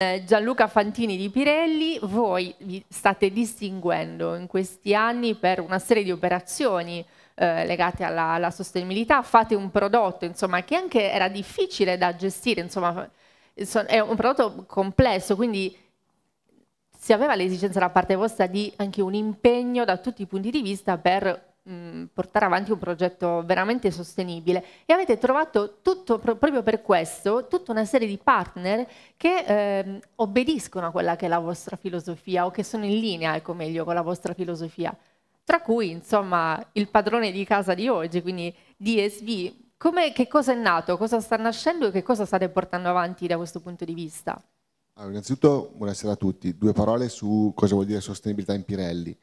Eh, Gianluca Fantini di Pirelli, voi vi state distinguendo in questi anni per una serie di operazioni eh, legate alla, alla, sostenibilità, fate un prodotto insomma, che anche era difficile da gestire, insomma, è un prodotto complesso, quindi si aveva l'esigenza da parte vostra di anche un impegno da tutti i punti di vista per Mm, portare avanti un progetto veramente sostenibile e avete trovato tutto, proprio per questo tutta una serie di partner che eh, obbediscono a quella che è la vostra filosofia o che sono in linea, ecco meglio, con la vostra filosofia, tra cui insomma il padrone di casa di oggi, quindi DSV. Come, che cosa è nato, cosa sta nascendo e che cosa state portando avanti da questo punto di vista? Allora, innanzitutto, buonasera a tutti. Due parole su cosa vuol dire sostenibilità in Pirelli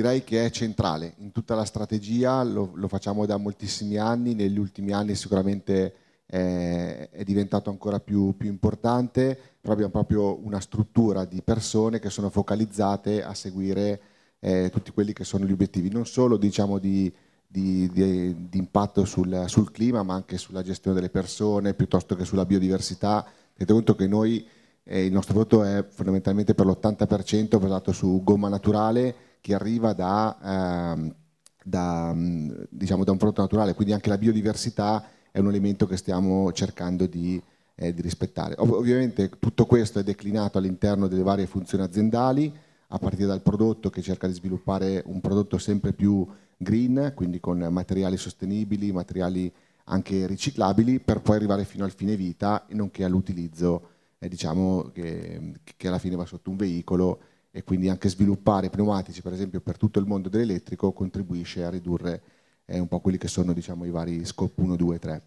direi che è centrale in tutta la strategia, lo, lo facciamo da moltissimi anni, negli ultimi anni sicuramente è, eh, è diventato ancora più, più, importante, però abbiamo proprio una struttura di persone che sono focalizzate a seguire eh, tutti quelli che sono gli obiettivi, non solo diciamo di, di, di, di impatto sul, sul, clima, ma anche sulla gestione delle persone, piuttosto che sulla biodiversità. Tenete conto che noi, eh, il nostro prodotto è fondamentalmente per l'80% basato su gomma naturale, che arriva da, eh, da, mm, diciamo, da, un prodotto naturale, quindi anche la biodiversità è un elemento che stiamo cercando di, eh, di rispettare. Ov ovviamente tutto questo è declinato all'interno delle varie funzioni aziendali, a partire dal prodotto che cerca di sviluppare un prodotto sempre più green, quindi con materiali sostenibili, materiali anche riciclabili, per poi arrivare fino al fine vita, e nonché all'utilizzo eh, diciamo, che, che alla fine va sotto un veicolo e quindi anche sviluppare pneumatici per esempio per tutto il mondo dell'elettrico contribuisce a ridurre eh, un po' quelli che sono diciamo, i vari scope 1, 2, 3.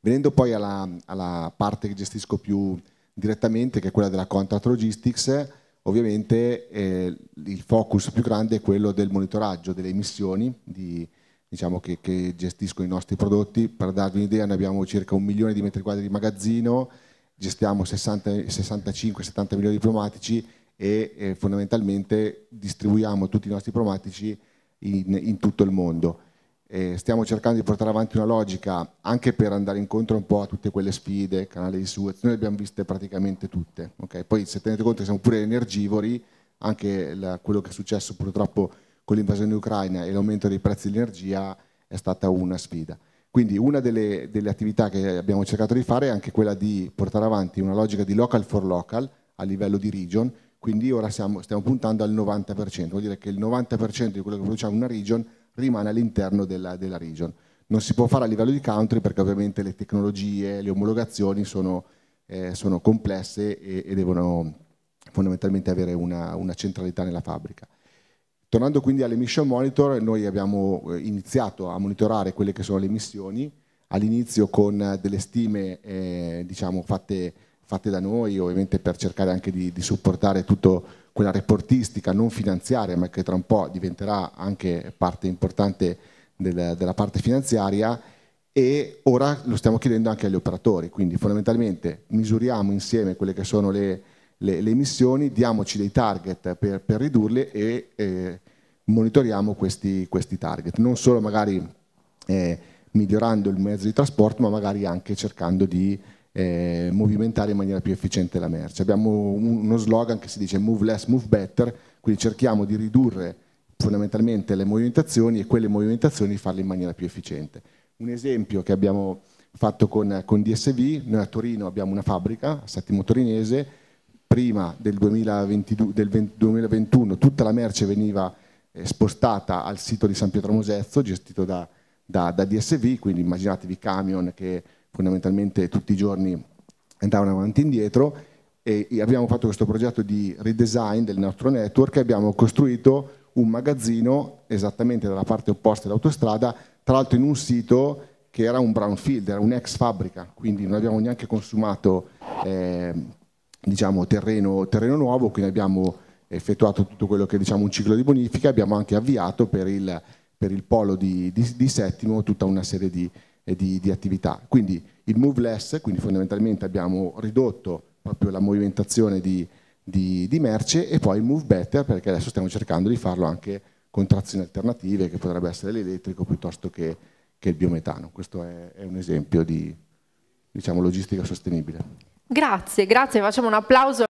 Venendo poi alla, alla, parte che gestisco più direttamente che è quella della contract logistics, ovviamente eh, il focus più grande è quello del monitoraggio delle emissioni di, diciamo che, che, gestiscono i nostri prodotti. Per darvi un'idea, ne abbiamo circa un milione di metri quadri di magazzino, gestiamo 65-70 milioni di pneumatici e eh, fondamentalmente distribuiamo tutti i nostri promatici in, in tutto il mondo. Eh, stiamo cercando di portare avanti una logica anche per andare incontro un po' a tutte quelle sfide, canale di Suez, noi le abbiamo viste praticamente tutte. Okay? Poi se tenete conto che siamo pure energivori, anche la, quello che è successo purtroppo con l'invasione ucraina e l'aumento dei prezzi dell'energia è stata una sfida. Quindi una delle, delle, attività che abbiamo cercato di fare è anche quella di portare avanti una logica di local for local a livello di region, quindi ora siamo, stiamo puntando al 90%, vuol dire che il 90% di quello che produciamo in una region rimane all'interno della, della region. Non si può fare a livello di country perché ovviamente le tecnologie, le omologazioni sono, eh, sono complesse e, e, devono fondamentalmente avere una, una centralità nella fabbrica. Tornando quindi all'emission monitor, noi abbiamo eh, iniziato a monitorare quelle che sono le emissioni, all'inizio con delle stime eh, diciamo, fatte fatte da noi, ovviamente per cercare anche di, di supportare tutta quella reportistica non finanziaria, ma che tra un po' diventerà anche parte importante del, della parte finanziaria e ora lo stiamo chiedendo anche agli operatori, quindi fondamentalmente misuriamo insieme quelle che sono le, le, le emissioni, diamoci dei target per, per ridurle e eh, monitoriamo questi, questi, target, non solo magari eh, migliorando il mezzo di trasporto, ma magari anche cercando di eh, movimentare in maniera più efficiente la merce. Abbiamo uno slogan che si dice move less, move better, quindi cerchiamo di ridurre fondamentalmente le movimentazioni e quelle movimentazioni farle in maniera più efficiente. Un esempio che abbiamo fatto con, con DSV, noi a Torino abbiamo una fabbrica, a Settimo Torinese, prima del, 2022, del 20, 2021 tutta la merce veniva eh, spostata al sito di San Pietro Mosezzo, gestito da, da, da DSV, quindi immaginatevi camion che fondamentalmente tutti i giorni andavano avanti e indietro e abbiamo fatto questo progetto di redesign del nostro network e abbiamo costruito un magazzino esattamente dalla parte opposta dell'autostrada, tra l'altro in un sito che era un brownfield, era un'ex fabbrica, quindi non abbiamo neanche consumato eh, diciamo, terreno, terreno, nuovo, quindi abbiamo effettuato tutto quello che è diciamo, un ciclo di bonifica, abbiamo anche avviato per il, per il polo di, di, di Settimo tutta una serie di, e di, di attività. Quindi il move less, quindi fondamentalmente abbiamo ridotto proprio la movimentazione di, di, di, merce e poi il move better perché adesso stiamo cercando di farlo anche con trazioni alternative che potrebbe essere l'elettrico piuttosto che, che il biometano. Questo è, è un esempio di diciamo, logistica sostenibile. Grazie, grazie, facciamo un applauso.